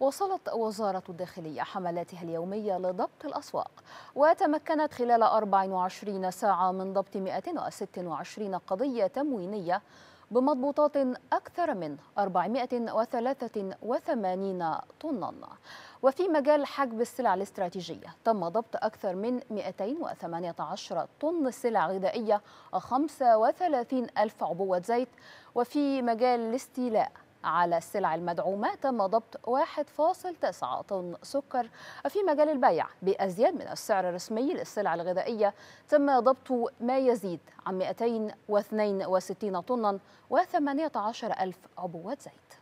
وصلت وزارة الداخلية حملاتها اليومية لضبط الأسواق وتمكنت خلال 24 ساعة من ضبط 126 قضية تموينية بمضبوطات أكثر من 483 طنا وفي مجال حجب السلع الاستراتيجية تم ضبط أكثر من 218 طن سلع غذائية و 35 ألف عبوة زيت وفي مجال الاستيلاء على السلع المدعومة تم ضبط 1.9 طن سكر في مجال البيع بأزيد من السعر الرسمي للسلع الغذائية تم ضبط ما يزيد عن 262 طنا و18 ألف عبوة زيت